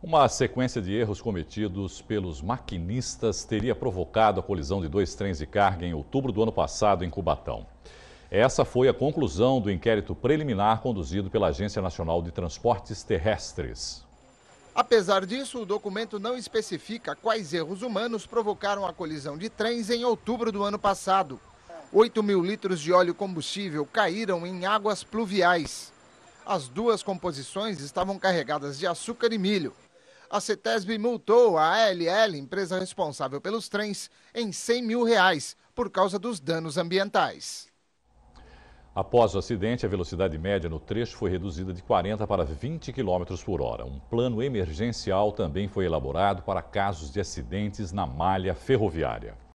Uma sequência de erros cometidos pelos maquinistas teria provocado a colisão de dois trens de carga em outubro do ano passado em Cubatão. Essa foi a conclusão do inquérito preliminar conduzido pela Agência Nacional de Transportes Terrestres. Apesar disso, o documento não especifica quais erros humanos provocaram a colisão de trens em outubro do ano passado. 8 mil litros de óleo combustível caíram em águas pluviais. As duas composições estavam carregadas de açúcar e milho a CETESB multou a ALL, empresa responsável pelos trens, em 100 mil reais por causa dos danos ambientais. Após o acidente, a velocidade média no trecho foi reduzida de 40 para 20 km por hora. Um plano emergencial também foi elaborado para casos de acidentes na malha ferroviária.